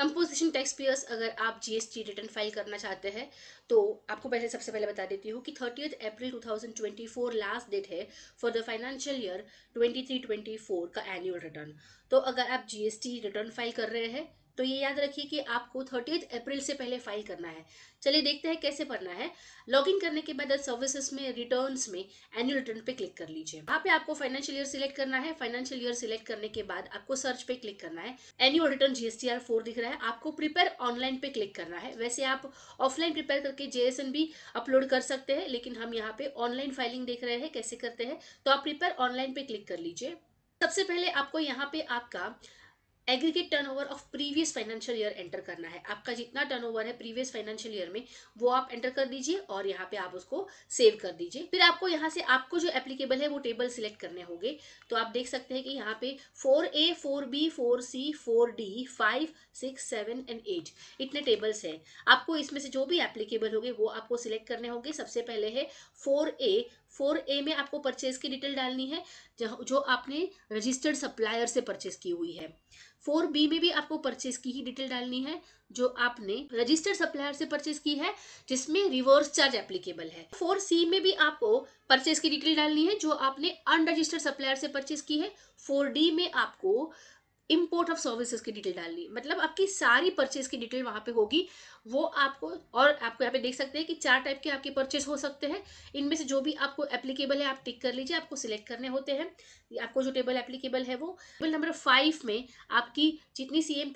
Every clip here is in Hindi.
कंपोजिशन टैक्स पेयर्स अगर आप जीएसटी रिटर्न फाइल करना चाहते हैं तो आपको पहले सबसे पहले बता देती हूँ कि थर्टी अप्रैल 2024 लास्ट डेट है फॉर द फाइनेंशियल ईयर 23-24 का एनुअल रिटर्न तो अगर आप जीएसटी रिटर्न फाइल कर रहे हैं तो ये याद रखिए कि आपको थर्टी अप्रैल से पहले फाइल करना है चलिए देखते हैं कैसे भरना है लॉगिन करने के बाद सर्विसेज में रिटर्न में एनुअल रिटर्न पे क्लिक कर लीजिए वहाँ पे आपको फाइनेंशियल ईयर सिलेक्ट करना है फाइनेंशियल ईयर सिलेक्ट करने के बाद आपको सर्च पे क्लिक करना है एनुअल रिटर्न जीएसटीआर फोर दिख रहा है आपको प्रिपेयर ऑनलाइन पे क्लिक करना है वैसे आप ऑफलाइन प्रिपेयर करके जेएसएन भी अपलोड कर सकते हैं लेकिन हम यहाँ पे ऑनलाइन फाइलिंग देख रहे हैं कैसे करते हैं तो आप प्रिपेयर ऑनलाइन पे क्लिक कर लीजिए सबसे पहले आपको यहाँ पे आपका aggregate turnover of previous financial year enter करना है आपका जितना टर्नओवर है प्रीवियस फाइनेंशियल ईयर में वो आप एंटर कर दीजिए और यहाँ पे आप उसको सेव कर दीजिए फिर आपको यहाँ से आपको जो एप्लीकेबल है वो टेबल सिलेक्ट करने होंगे तो आप देख सकते हैं कि यहाँ पे four A four B four C four D five six seven and eight इतने टेबल्स हैं आपको इसमें से जो भी एप्लीकेबल होंगे वो आपको सिलेक्ट करने होंगे सबसे पहले है फोर ए फोर ए में आपको परचेज की डिटेल डालनी है जो आपने रजिस्टर्ड सप्लायर से परचेज की हुई है फोर बी में भी आपको परचेज की ही डिटेल डालनी है जो आपने रजिस्टर्ड सप्लायर से परचेज की है जिसमें रिवर्स चार्ज एप्लीकेबल है फोर सी में भी आपको परचेज की डिटेल डालनी है जो आपने अनरजिस्टर्ड सप्लायर से परचेज की है फोर डी में आपको इम्पोर्ट ऑफ सर्विसेज की डिटेल डालनी है मतलब आपकी सारी परचेज की डिटेल वहां पे होगी वो आपको और आपको यहाँ पे देख सकते हैं कि चार टाइप के आपके परचेज हो सकते हैं इनमें से जो भी आपको एप्लीकेबल है आप टिक कर लीजिए आपको सिलेक्ट करने होते हैं आपको जो टेबल एप्लीकेबल है वो टेबल नंबर फाइव में आपकी जितनी सी एम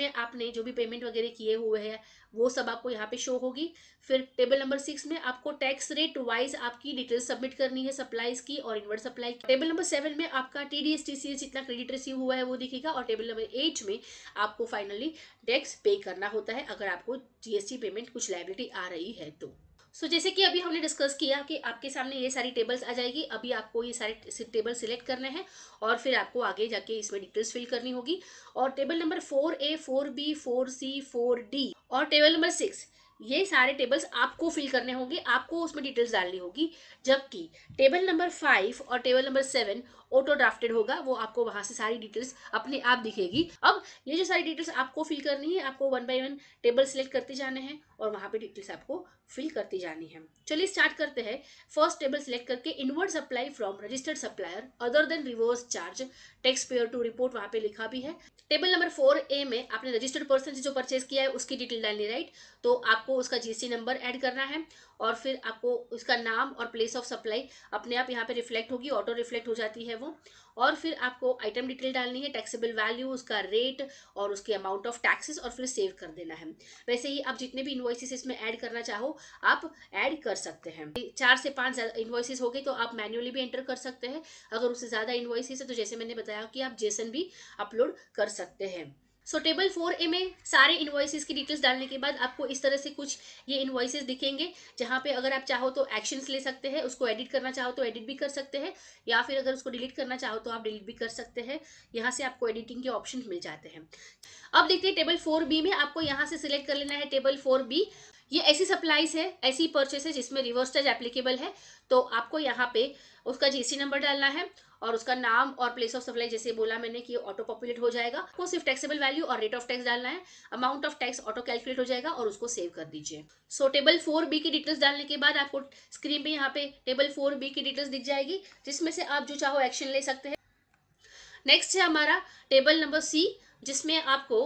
में आपने जो भी पेमेंट वगैरह किए हुए हैं वो सब आपको यहाँ पे शो होगी फिर टेबल नंबर सिक्स में आपको टैक्स रेट वाइज आपकी डिटेल सबमिट करनी है सप्लाईज की और इनवर्ट सप्लाई की टेबल नंबर सेवन में आपका T D S T C S जितना क्रेडिट रिसीव हुआ है वो दिखेगा और टेबल नंबर एट में आपको फाइनली टैक्स पे करना होता है अगर आपको जीएसटी पेमेंट कुछ लाइबिलिटी आ रही है तो सो so, जैसे कि अभी हमने डिस्कस किया कि आपके सामने ये सारी टेबल्स आ जाएगी अभी आपको ये सारे टेबल सिलेक्ट करने हैं और फिर आपको आगे जाके इसमें डिटेल्स फिल करनी होगी और table number four A four B four C four D और टेबल नंबर सिक्स ये सारे टेबल्स आपको फिल करने होंगे आपको उसमें डिटेल्स डालनी होगी जबकि टेबल नंबर फाइव और table number seven auto drafted होगा वो आपको वहां से सारी डिटेल्स अपने आप दिखेगी अब ये जो सारी डिटेल्स आपको फिल करनी है आपको one by one table select करते जाने हैं और वहां पे डिटेल्स आपको फिल करती जानी है चलिए स्टार्ट करते हैं फर्स्ट टेबल सेलेक्ट करके inward supply from registered supplier other than reverse charge tax payer to report वहां पे लिखा भी है टेबल नंबर फोर ए में आपने रजिस्टर्ड पर्सन से जो परचेज किया है उसकी डिटेल डालनी राइट तो आपको उसका जीएसटी नंबर ऐड करना है और फिर आपको उसका नाम और प्लेस ऑफ सप्लाई अपने आप यहाँ पे रिफ्लेक्ट होगी ऑटो रिफ्लेक्ट हो जाती है वो और फिर आपको आइटम डिटेल डालनी है टैक्सेबल वैल्यू उसका रेट और उसके अमाउंट ऑफ टैक्सेस और फिर सेव कर देना है वैसे ही आप जितने भी इन्वॉइसिस इसमें ऐड करना चाहो आप ऐड कर सकते हैं चार से पाँच इन्वॉइसिस हो गए तो आप मैन्युअली भी एंटर कर सकते हैं अगर उससे ज़्यादा इन्वॉइसिस है तो जैसे मैंने बताया कि आप जेसन भी अपलोड कर सकते हैं सो टेबल फोर ए में सारे इन्वाइसिस की डिटेल्स डालने के बाद आपको इस तरह से कुछ ये इन्वाइसिस दिखेंगे जहाँ पे अगर आप चाहो तो एक्शंस ले सकते हैं उसको एडिट करना चाहो तो एडिट भी कर सकते हैं या फिर अगर उसको डिलीट करना चाहो तो आप डिलीट भी कर सकते हैं यहाँ से आपको एडिटिंग के ऑप्शन मिल जाते हैं अब देखते हैं टेबल फोर बी में आपको यहाँ से सिलेक्ट कर लेना है टेबल फोर बी ये ऐसी सप्लाईज है ऐसी परचेस है जिसमें रिवर्स चार्ज एप्लीकेबल है तो आपको यहाँ पे उसका जीएसटी नंबर डालना है और उसका नाम और प्लेस ऑफ सप्लाई जैसे बोला मैंने कि ऑटो पॉपुलेट हो जाएगा आपको सिर्फ टैक्सेबल वैल्यू और रेट ऑफ टैक्स डालना है amount of tax auto calculate हो जाएगा और उसको सेव कर दीजिए सो टेबल फोर बी की डिटेल्स डालने के बाद आपको स्क्रीन पे यहाँ पे टेबल फोर बी की डिटेल्स दिख जाएगी जिसमें से आप जो चाहो एक्शन ले सकते हैं नेक्स्ट है हमारा टेबल नंबर सी जिसमें आपको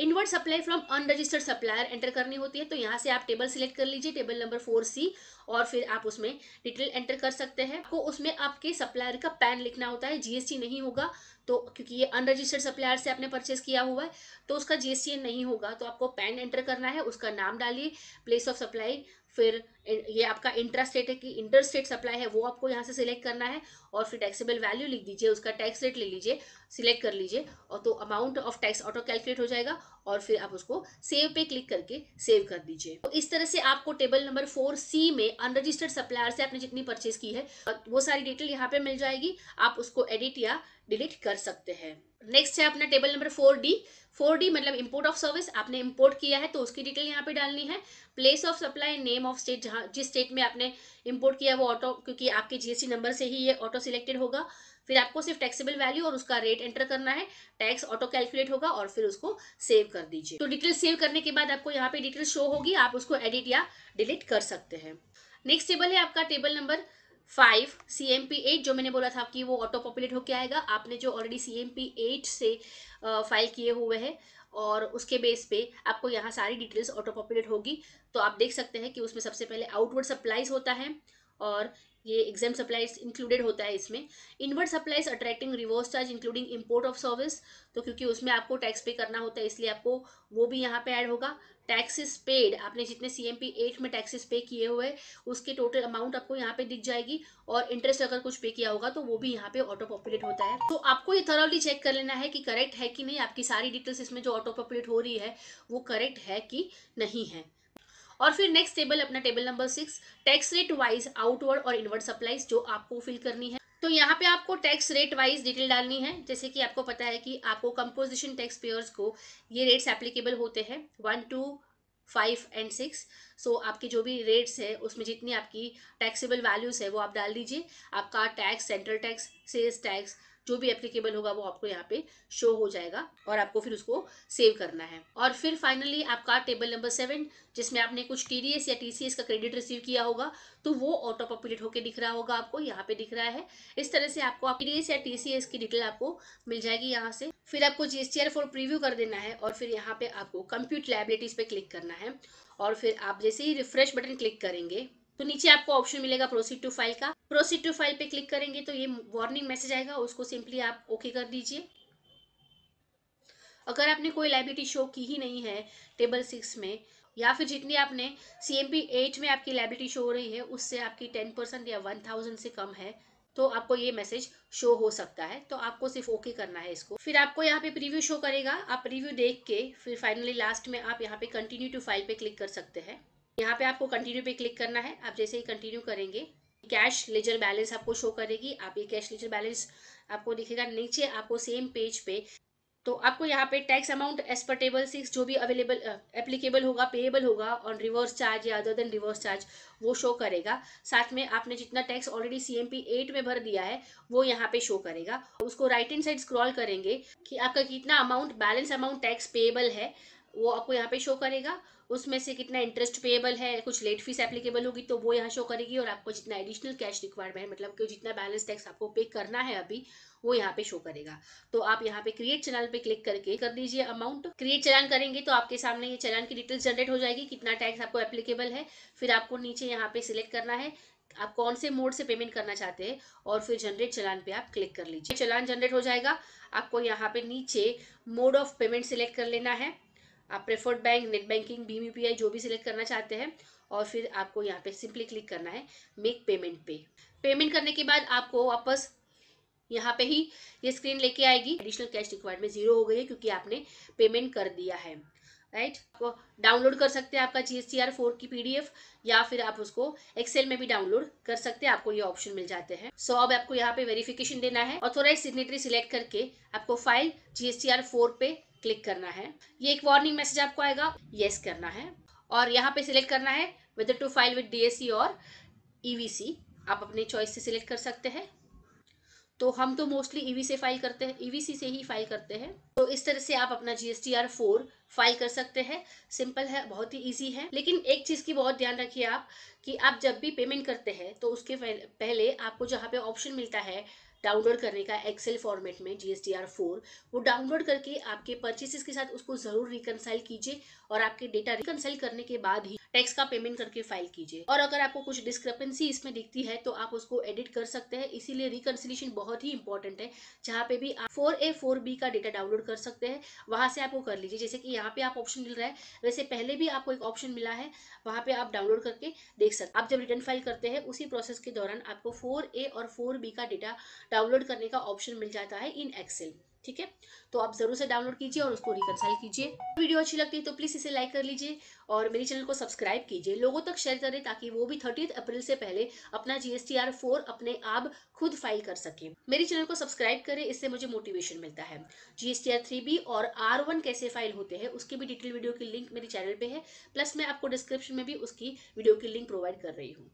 inward supply from unregistered supplier enter करनी होती है तो यहाँ से आप टेबल सिलेक्ट कर लीजिए टेबल नंबर फोर सी और फिर आप उसमें डिटेल एंटर कर सकते हैं आपको उसमें आपके सप्लायर का पैन लिखना होता है जीएसटी नहीं होगा तो क्योंकि ये अनरजिस्टर्ड सप्लायर से आपने परचेस किया हुआ है तो उसका जीएसटी नहीं होगा तो आपको पैन एंटर करना है उसका नाम डालिए प्लेस ऑफ सप्लाई फिर ये आपका इंटर स्टेट है कि इंटर स्टेट सप्लाई है वो आपको यहाँ से सिलेक्ट करना है और फिर टैक्सेबल वैल्यू लिख दीजिए उसका टैक्स रेट ले लीजिए सिलेक्ट कर लीजिए और तो amount of tax auto calculate हो जाएगा और फिर आप उसको सेव पे क्लिक करके सेव कर दीजिए तो इस तरह से आपको टेबल नंबर फोर सी में अनरजिस्टर्ड सप्लायर से आपने जितनी परचेज की है वो सारी डिटेल यहाँ पे मिल जाएगी आप उसको एडिट या डिलीट कर सकते हैं नेक्स्ट है अपना table number four D four D मतलब इम्पोर्ट ऑफ सर्विस आपने इम्पोर्ट किया है तो उसकी डिटेल यहाँ पे डालनी है place of supply name of state जहाँ जिस स्टेट में आपने इम्पोर्ट किया है वो ऑटो क्योंकि आपके जीएसटी नंबर से ही ये ऑटो सिलेक्टेड होगा फिर आपको सिर्फ टैक्सेबल वैल्यू और उसका रेट एंटर करना है टैक्स ऑटो कैलकुलेट होगा और फिर उसको सेव कर दीजिए तो डिटेल सेव करने के बाद आपको यहाँ पे डिटेल शो होगी आप उसको एडिट या डिलीट कर सकते हैं नेक्स्ट टेबल है आपका table number five C M P eight जो मैंने बोला था कि वो ऑटो पॉपुलेट होके आएगा आपने जो already C M P eight से फाइल किए हुए हैं और उसके बेस पे आपको यहाँ सारी डिटेल्स ऑटो पॉपुलेट होगी तो आप देख सकते हैं कि उसमें सबसे पहले आउटवर्ड सप्लाईज होता है और ये एग्जाम सप्लाईज इंक्लूडेड होता है इसमें inward supplies attracting reverse charge including import of service तो क्योंकि उसमें आपको टैक्स पे करना होता है इसलिए आपको वो भी यहाँ पे ऐड होगा टैक्सेस पेड आपने जितने सी एम पी एट में टैक्सेस पे किए हुए उसके टोटल अमाउंट आपको यहाँ पे दिख जाएगी और इंटरेस्ट अगर कुछ पे किया होगा तो वो भी यहाँ पे ऑटो पॉपुलेट होता है तो आपको ये थरली चेक कर लेना है कि करेक्ट है कि नहीं आपकी सारी डिटेल्स इसमें जो ऑटो पॉपुलेट हो रही है वो करेक्ट है कि नहीं है और फिर नेक्स्ट टेबल अपना table number six tax rate wise outward और इनवर्ड सप्लाईज जो आपको फिल करनी है तो यहाँ पे आपको टैक्स रेट वाइज डिटेल डालनी है जैसे कि आपको पता है कि आपको कंपोजिशन टैक्स पेयर्स को ये रेट्स एप्लीकेबल होते हैं one two five and six so आपके जो भी रेट्स है उसमें जितनी आपकी टैक्सेबल वैल्यूज़ है वो आप डाल दीजिए आपका tax central tax sales tax जो भी एप्लीकेबल होगा वो आपको यहाँ पे शो हो जाएगा और आपको फिर उसको सेव करना है और फिर फाइनली आपका टेबल नंबर सेवन जिसमें आपने कुछ टी या टी का क्रेडिट रिसीव किया होगा तो वो ऑटो पॉपुलेट होकर दिख रहा होगा आपको यहाँ पे दिख रहा है इस तरह से आपको टी डी या टी की डिटेल आपको मिल जाएगी यहाँ से फिर आपको जीएसटीआर फोर प्रीव्यू कर देना है और फिर यहाँ पे आपको कंप्यूट लाइबिलिटीज पे क्लिक करना है और फिर आप जैसे ही रिफ्रेश बटन क्लिक करेंगे तो नीचे आपको ऑप्शन मिलेगा प्रोसीड टू फाइल का प्रोसीड टू फाइल पे क्लिक करेंगे तो ये वार्निंग मैसेज आएगा उसको सिंपली आप ओके कर दीजिए अगर आपने कोई लाइबिलिटी शो की ही नहीं है टेबल सिक्स में या फिर जितनी आपने सी एम पी एट में आपकी लाइबिलिटी शो हो रही है उससे आपकी टेन परसेंट या वन थाउजेंड से कम है तो आपको ये मैसेज शो हो सकता है तो आपको सिर्फ ओके करना है इसको फिर आपको यहाँ पे प्रीव्यू शो करेगा आप प्रीव्यू देख के फिर फाइनली लास्ट में आप यहाँ पे कंटिन्यू टू फाइल पे क्लिक कर सकते हैं यहाँ पे आपको कंटिन्यू पे क्लिक करना है आप जैसे ही कंटिन्यू करेंगे कैश लेजर बैलेंस आपको शो करेगी आप ये कैश लेजर बैलेंस आपको दिखेगा नीचे आपको सेम पेज पे तो आपको यहाँ पे tax amount as per table six जो भी अवेलेबल एप्लीकेबल होगा पेएबल होगा ऑन रिवर्स चार्ज या अदर देन रिवर्स चार्ज वो शो करेगा साथ में आपने जितना tax already C M P eight में भर दिया है वो यहाँ पे शो करेगा उसको राइट हैंड साइड स्क्रॉल करेंगे कि आपका कितना amount balance amount tax payable है वो आपको यहाँ पे शो करेगा उसमें से कितना इंटरेस्ट पेएबल है कुछ लेट फीस एप्लीकेबल होगी तो वो यहाँ शो करेगी और आपको जितना एडिशनल कैश रिक्वायरमेंट मतलब कि जितना बैलेंस टैक्स आपको पे करना है अभी वो यहाँ पे शो करेगा तो आप यहाँ पे क्रिएट चैनल पे क्लिक करके कर दीजिए अमाउंट क्रिएट चलान करेंगे तो आपके सामने ये चलान की डिटेल्स जनरेट हो जाएगी कितना टैक्स आपको एप्लीकेबल है फिर आपको नीचे यहाँ पे सिलेक्ट करना है आप कौन से मोड से पेमेंट करना चाहते हैं और फिर जनरेट चलान पे आप क्लिक कर लीजिए चलान जनरेट हो जाएगा आपको यहाँ पे नीचे मोड ऑफ पेमेंट सिलेक्ट कर लेना है आप प्रेफर्ड बैंक नेट बैंकिंग भीम यू जो भी सिलेक्ट करना चाहते हैं और फिर आपको यहाँ पे सिंपली क्लिक करना है मेक पेमेंट पे पेमेंट करने के बाद आपको वापस यहाँ पे ही ये स्क्रीन लेके आएगी एडिशनल कैश रिक्वायरमेंट जीरो हो गई है क्योंकि आपने पेमेंट कर दिया है राइट आपको डाउनलोड कर सकते हैं आपका G S T R four की पीडीएफ या फिर आप उसको एक्सेल में भी डाउनलोड कर सकते हैं आपको ये ऑप्शन मिल जाते हैं सो so, अब आपको यहाँ पे वेरिफिकेशन देना है ऑथोराइज सिग्नेटरी सिलेक्ट करके आपको file G S T R four पे क्लिक करना है ये एक वार्निंग मैसेज आपको आएगा येस करना है और यहाँ पे सिलेक्ट करना है whether to file with DSC और ईवीसी आप अपने चॉइस से सिलेक्ट कर सकते हैं तो हम तो मोस्टली ईवी e से फाइल करते हैं ईवीसी e से ही फाइल करते हैं तो इस तरह से आप अपना GST S R four file कर सकते हैं सिंपल है बहुत ही ईजी है लेकिन एक चीज़ की बहुत ध्यान रखिए आप कि आप जब भी पेमेंट करते हैं तो उसके पहले आपको जहाँ पे ऑप्शन मिलता है डाउनलोड करने का एक्सेल फॉर्मेट में जी एस फोर वो डाउनलोड करके आपके परचेसेस के साथ उसको ज़रूर रिकनसाइल कीजिए और आपके डेटा रिकनसाइल करने के बाद ही टैक्स का पेमेंट करके फाइल कीजिए और अगर आपको कुछ डिस्क्रिपेंसी इसमें दिखती है तो आप उसको एडिट कर सकते हैं इसीलिए रिकन्सिलेशन बहुत ही इंपॉर्टेंट है जहाँ पे भी आप फोर ए फोर बी का डेटा डाउनलोड कर सकते हैं वहाँ से आपको कर लीजिए जैसे कि यहाँ पे आप ऑप्शन मिल रहा है वैसे पहले भी आपको एक ऑप्शन मिला है वहाँ पे आप डाउनलोड करके देख सकते आप जब रिटर्न फाइल करते हैं उसी प्रोसेस के दौरान आपको फोर ए और फोर बी का डेटा डाउनलोड करने का ऑप्शन मिल जाता है इन एक्सेल ठीक है तो आप जरूर से डाउनलोड कीजिए और उसको रिकनसाइल कीजिए वीडियो अच्छी लगती है तो प्लीज़ इसे लाइक कर लीजिए और मेरे चैनल को सब्सक्राइब कीजिए लोगों तक शेयर करें ताकि वो भी थर्टीथ अप्रैल से पहले अपना जीएसटीआर फोर अपने आप खुद फाइल कर सके मेरे चैनल को सब्सक्राइब करें इससे मुझे मोटिवेशन मिलता है थ्री बी और आर वन कैसे फाइल होते हैं उसकी भी डिटेल वीडियो की लिंक मेरे चैनल पे है प्लस मैं आपको डिस्क्रिप्शन में भी उसकी वीडियो की लिंक प्रोवाइड कर रही हूँ